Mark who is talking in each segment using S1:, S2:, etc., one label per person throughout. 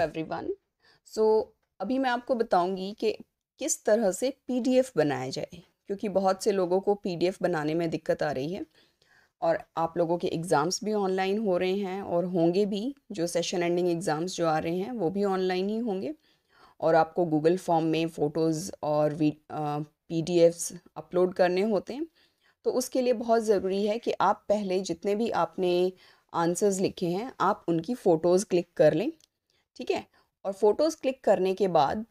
S1: Every everyone so अभी मैं आपको बताऊंगी कि किस तरह से पीडीएफ बनाया जाए क्योंकि बहुत से लोगों को पीडीएफ बनाने में दिक्कत आ रही है और आप लोगों के एग्ज़ाम्स भी ऑनलाइन हो रहे हैं और होंगे भी जो सेशन एंडिंग एग्ज़ाम्स जो आ रहे हैं वो भी ऑनलाइन ही होंगे और आपको गूगल फॉर्म में फ़ोटोज़ और पी डी अपलोड करने होते हैं तो उसके लिए बहुत ज़रूरी है कि आप पहले जितने भी आपने आंसर्स लिखे हैं आप उनकी फ़ोटोज़ क्लिक कर लें ठीक है और फ़ोटोज़ क्लिक करने के बाद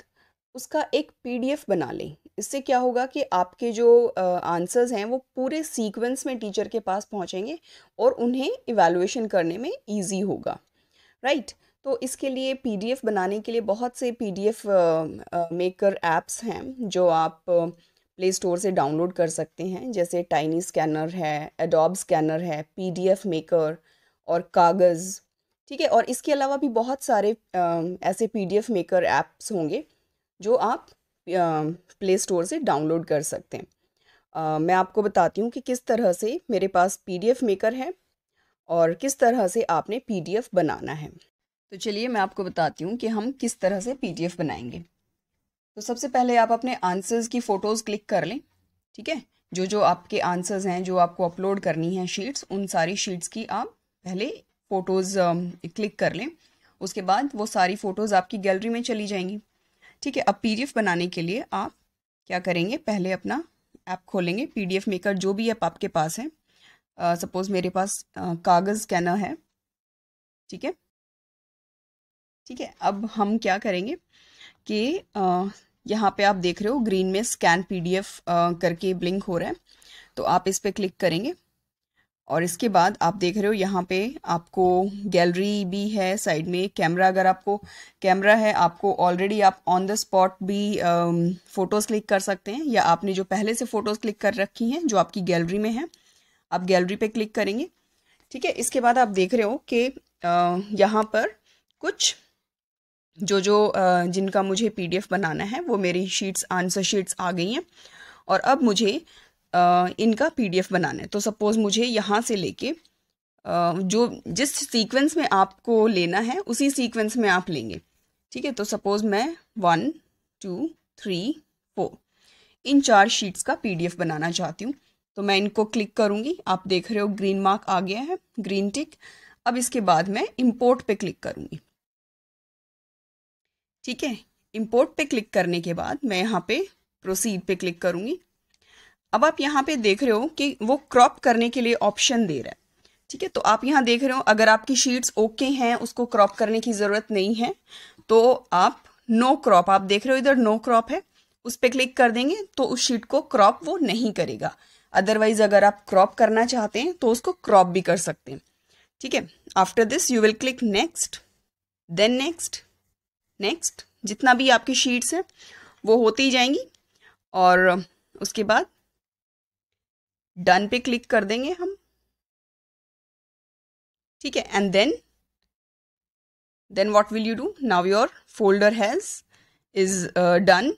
S1: उसका एक पीडीएफ बना लें इससे क्या होगा कि आपके जो आंसर्स हैं वो पूरे सीक्वेंस में टीचर के पास पहुंचेंगे और उन्हें इवेलुएशन करने में इजी होगा राइट right? तो इसके लिए पीडीएफ बनाने के लिए बहुत से पीडीएफ मेकर ऐप्स हैं जो आप प्ले स्टोर से डाउनलोड कर सकते हैं जैसे टाइनी स्कैनर है एडोब स्कैनर है पीडीएफ मेकर और कागज़ ठीक है और इसके अलावा भी बहुत सारे आ, ऐसे पीडीएफ मेकर ऐप्स होंगे जो आप प्ले स्टोर से डाउनलोड कर सकते हैं आ, मैं आपको बताती हूँ कि किस तरह से मेरे पास पीडीएफ मेकर है और किस तरह से आपने पीडीएफ बनाना है तो चलिए मैं आपको बताती हूँ कि हम किस तरह से पीडीएफ बनाएंगे तो सबसे पहले आप अपने आंसर्स की फ़ोटोज़ क्लिक कर लें ठीक है जो जो आपके आंसर्स हैं जो आपको अपलोड करनी है शीट्स उन सारी शीट्स की आप पहले फ़ोटोज़ क्लिक um, कर लें उसके बाद वो सारी फ़ोटोज़ आपकी गैलरी में चली जाएंगी ठीक है अब पी बनाने के लिए आप क्या करेंगे पहले अपना ऐप खोलेंगे पी मेकर जो भी ऐप आपके पास है सपोज़ uh, मेरे पास uh, कागज़ स्कैनर है ठीक है ठीक है अब हम क्या करेंगे कि uh, यहाँ पे आप देख रहे हो ग्रीन में स्कैन पीडीएफ करके ब्लिंक हो रहा है तो आप इस पर क्लिक करेंगे और इसके बाद आप देख रहे हो यहाँ पे आपको गैलरी भी है साइड में कैमरा अगर आपको कैमरा है आपको ऑलरेडी आप ऑन द स्पॉट भी फ़ोटोज़ um, क्लिक कर सकते हैं या आपने जो पहले से फ़ोटोज़ क्लिक कर रखी हैं जो आपकी गैलरी में है आप गैलरी पे क्लिक करेंगे ठीक है इसके बाद आप देख रहे हो कि यहाँ पर कुछ जो जो आ, जिनका मुझे पी बनाना है वो मेरी शीट्स आंसर शीट्स आ गई हैं और अब मुझे इनका पीडीएफ बनाना है तो सपोज़ मुझे यहाँ से लेके जो जिस सीक्वेंस में आपको लेना है उसी सीक्वेंस में आप लेंगे ठीक है तो सपोज़ मैं वन टू थ्री फोर इन चार शीट्स का पीडीएफ बनाना चाहती हूँ तो मैं इनको क्लिक करूँगी आप देख रहे हो ग्रीन मार्क आ गया है ग्रीन टिक अब इसके बाद मैं इम्पोर्ट पे क्लिक करूँगी ठीक है इम्पोर्ट पे क्लिक करने के बाद मैं यहाँ पे प्रोसीड पे क्लिक करूँगी अब आप यहाँ पे देख रहे हो कि वो क्रॉप करने के लिए ऑप्शन दे रहा है ठीक है तो आप यहाँ देख रहे हो अगर आपकी शीट्स ओके हैं उसको क्रॉप करने की ज़रूरत नहीं है तो आप नो क्रॉप आप देख रहे हो इधर नो क्रॉप है उस पर क्लिक कर देंगे तो उस शीट को क्रॉप वो नहीं करेगा अदरवाइज अगर आप क्रॉप करना चाहते हैं तो उसको क्रॉप भी कर सकते हैं ठीक है after this you will click next then next next जितना भी आपकी शीट्स हैं वो होती ही जाएंगी और उसके बाद डन पे क्लिक कर देंगे हम ठीक है and then then what will you do now your folder has is done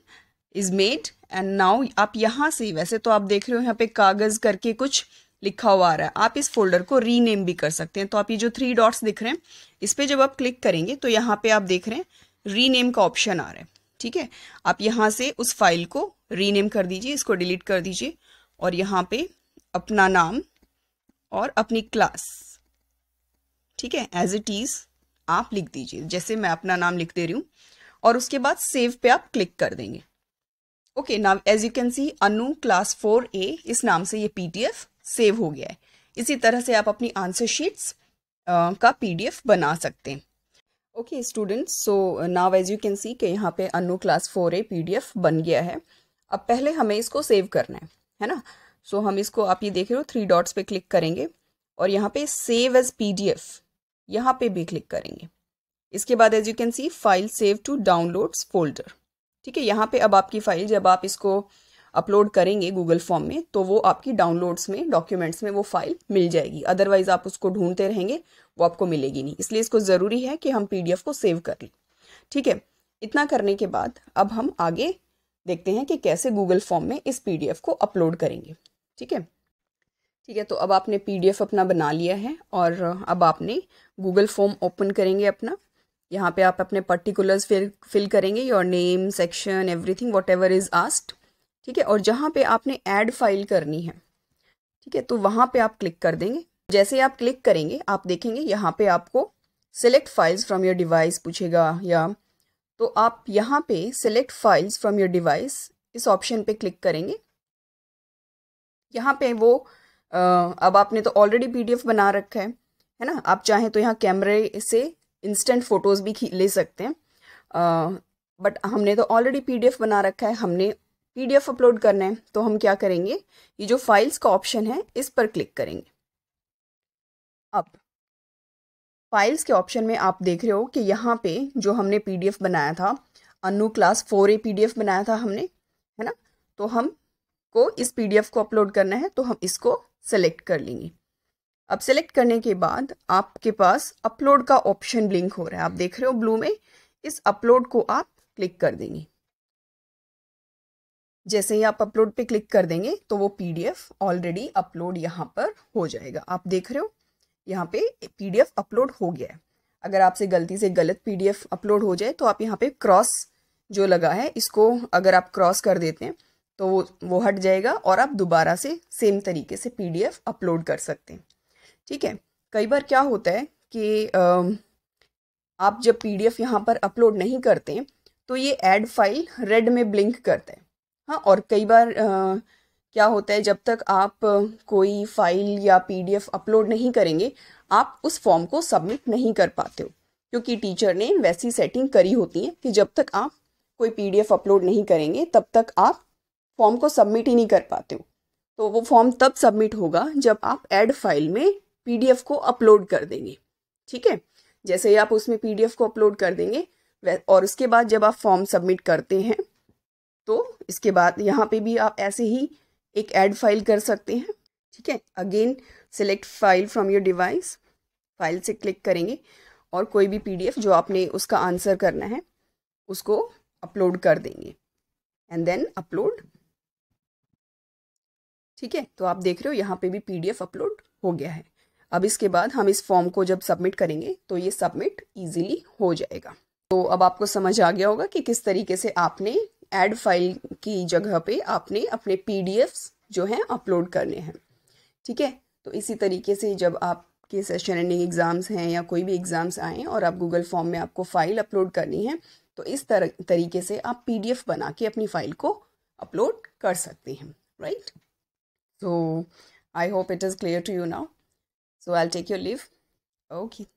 S1: is made and now आप यहां से वैसे तो आप देख रहे हो यहाँ पे कागज़ करके कुछ लिखा हुआ आ रहा है आप इस फोल्डर को रीनेम भी कर सकते हैं तो आप ये जो थ्री डॉट्स दिख रहे हैं इस पर जब आप क्लिक करेंगे तो यहाँ पे आप देख रहे हैं रीनेम का ऑप्शन आ रहा है ठीक है आप यहाँ से उस फाइल को रीनेम कर दीजिए इसको डिलीट कर दीजिए और यहाँ पे अपना नाम और अपनी क्लास ठीक है एज इट इज आप लिख दीजिए जैसे मैं अपना नाम लिख दे रही हूं और उसके बाद सेव पे आप क्लिक कर देंगे okay now as you can see Anu class four A इस नाम से ये पीडीएफ सेव हो गया है इसी तरह से आप अपनी आंसर शीट्स का पीडीएफ बना सकते हैं okay students so now as you can see के यहाँ पे Anu class four A PDF बन गया है अब पहले हमें इसको सेव करना है है ना सो हम इसको आप ये देख रहे हो थ्री डॉट्स पे क्लिक करेंगे और यहाँ पे save as P D F यहाँ पे भी क्लिक करेंगे इसके बाद as you can see file save to downloads folder ठीक है यहाँ पे अब आपकी फाइल जब आप इसको अपलोड करेंगे गूगल फॉर्म में तो वो आपकी डाउनलोड्स में डॉक्यूमेंट्स में वो फाइल मिल जाएगी अदरवाइज आप उसको ढूंढते रहेंगे वो आपको मिलेगी नहीं इसलिए इसको ज़रूरी है कि हम पीडीएफ को सेव कर लें ठीक है इतना करने के बाद अब हम आगे देखते हैं कि कैसे गूगल फॉर्म में इस पीडीएफ को अपलोड करेंगे ठीक है ठीक है तो अब आपने पीडीएफ अपना बना लिया है और अब आपने गूगल फॉर्म ओपन करेंगे अपना यहाँ पे आप अपने पर्टिकुलर्स फिल फिल करेंगे your name section everything whatever is asked ठीक है और जहाँ पे आपने ऐड फाइल करनी है ठीक है तो वहाँ पे आप क्लिक कर देंगे जैसे आप क्लिक करेंगे आप देखेंगे यहाँ पे आपको select files from your device पूछेगा या तो आप यहाँ पे select files from your device इस ऑप्शन पे क्लिक करेंगे यहाँ पे वो अब आपने तो ऑलरेडी पीडीएफ बना रखा है है ना आप चाहें तो यहाँ कैमरे से इंस्टेंट फ़ोटोज़ भी ले सकते हैं बट हमने तो ऑलरेडी पीडीएफ बना रखा है हमने पीडीएफ अपलोड करना है तो हम क्या करेंगे ये जो फाइल्स का ऑप्शन है इस पर क्लिक करेंगे अब फाइल्स के ऑप्शन में आप देख रहे हो कि यहाँ पे जो हमने पीडीएफ बनाया था Anu class four A PDF बनाया था हमने है ना तो हम को इस पीडीएफ को अपलोड करना है तो हम इसको सेलेक्ट कर लेंगे अब सेलेक्ट करने के बाद आपके पास अपलोड का ऑप्शन लिंक हो रहा है आप देख रहे हो ब्लू में इस अपलोड को आप क्लिक कर देंगे जैसे ही आप अपलोड पे क्लिक कर देंगे तो वो पीडीएफ ऑलरेडी अपलोड यहाँ पर हो जाएगा आप देख रहे हो यहाँ पे पीडीएफ अपलोड हो गया है अगर आपसे गलती से गलत पीडीएफ अपलोड हो जाए तो आप यहाँ पे क्रॉस जो लगा है इसको अगर आप क्रॉस कर देते हैं तो वो वो हट जाएगा और आप दोबारा से सेम तरीके से पीडीएफ अपलोड कर सकते हैं ठीक है कई बार क्या होता है कि आप जब पीडीएफ यहाँ पर अपलोड नहीं करते तो ये एड फाइल रेड में ब्लिंक करता है हाँ और कई बार आ, क्या होता है जब तक आप कोई फाइल या पीडीएफ अपलोड नहीं करेंगे आप उस फॉर्म को सबमिट नहीं कर पाते हो क्योंकि टीचर ने वैसी सेटिंग करी होती है कि जब तक आप कोई पीडीएफ अपलोड नहीं करेंगे तब तक आप फॉर्म को सबमिट ही नहीं कर पाते हो तो वो फॉर्म तब सबमिट होगा जब आप एड फाइल में पीडीएफ को अपलोड कर देंगे ठीक है जैसे ही आप उसमें पीडीएफ को अपलोड कर देंगे और उसके बाद जब आप फॉर्म सबमिट करते हैं तो इसके बाद यहाँ पे भी आप ऐसे ही एक ऐड फाइल कर सकते हैं ठीक है again select file from your device file से क्लिक करेंगे और कोई भी पीडीएफ जो आपने उसका आंसर करना है उसको अपलोड कर देंगे एंड देन अपलोड ठीक है तो आप देख रहे हो यहाँ पे भी पीडीएफ अपलोड हो गया है अब इसके बाद हम इस फॉर्म को जब सबमिट करेंगे तो ये सबमिट ईजिली हो जाएगा तो अब आपको समझ आ गया होगा कि किस तरीके से आपने एड फाइल की जगह पे आपने अपने पी जो हैं अपलोड करने हैं ठीक है तो इसी तरीके से जब आपके सेशन एंडिंग एग्ज़ाम्स हैं या कोई भी एग्ज़ाम्स आए और आप गूगल फॉर्म में आपको फ़ाइल अपलोड करनी है तो इस तरह तरीके से आप पीडीएफ बना के अपनी फ़ाइल को अपलोड कर सकते हैं right So I hope it is clear to you now. So I'll take your leave. Okay.